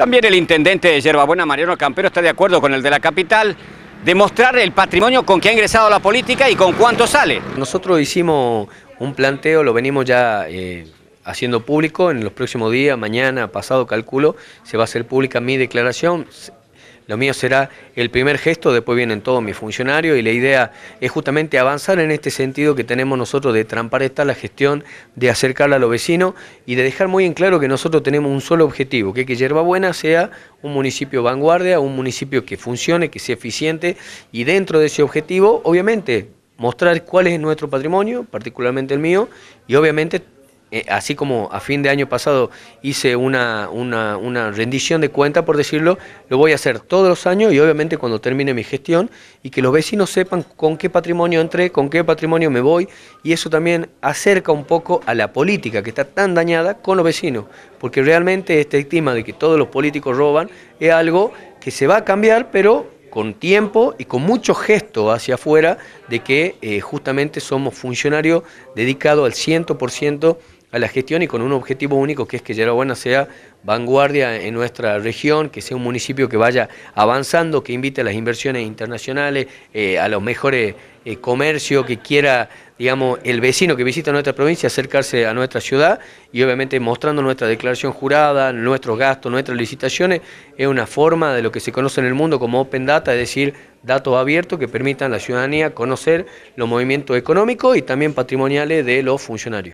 También el intendente de Yerbabuena, Mariano Campero, está de acuerdo con el de la capital de mostrar el patrimonio con que ha ingresado la política y con cuánto sale. Nosotros hicimos un planteo, lo venimos ya eh, haciendo público, en los próximos días, mañana, pasado, cálculo, se va a hacer pública mi declaración. Lo mío será el primer gesto, después vienen todos mis funcionarios y la idea es justamente avanzar en este sentido que tenemos nosotros de trampar esta la gestión, de acercarla a los vecinos y de dejar muy en claro que nosotros tenemos un solo objetivo, que, que Yerbabuena sea un municipio vanguardia, un municipio que funcione, que sea eficiente y dentro de ese objetivo, obviamente, mostrar cuál es nuestro patrimonio, particularmente el mío, y obviamente eh, así como a fin de año pasado hice una, una, rendición de cuenta, por decirlo, lo voy a hacer todos los años y obviamente cuando termine mi gestión y que los vecinos sepan con qué patrimonio entré, con qué patrimonio me voy y eso también acerca un poco a la política que está tan dañada con los vecinos, porque realmente este estigma de que todos los políticos roban es algo que se va a cambiar, pero con tiempo y con mucho gesto hacia afuera de que eh, justamente somos funcionarios dedicados al 100% a la gestión y con un objetivo único que es que Yerobuena sea vanguardia en nuestra región, que sea un municipio que vaya avanzando, que invite a las inversiones internacionales, eh, a los mejores eh, comercios, que quiera, digamos, el vecino que visita nuestra provincia acercarse a nuestra ciudad y obviamente mostrando nuestra declaración jurada, nuestros gastos, nuestras licitaciones, es una forma de lo que se conoce en el mundo como Open Data, es decir, datos abiertos que permitan a la ciudadanía conocer los movimientos económicos y también patrimoniales de los funcionarios.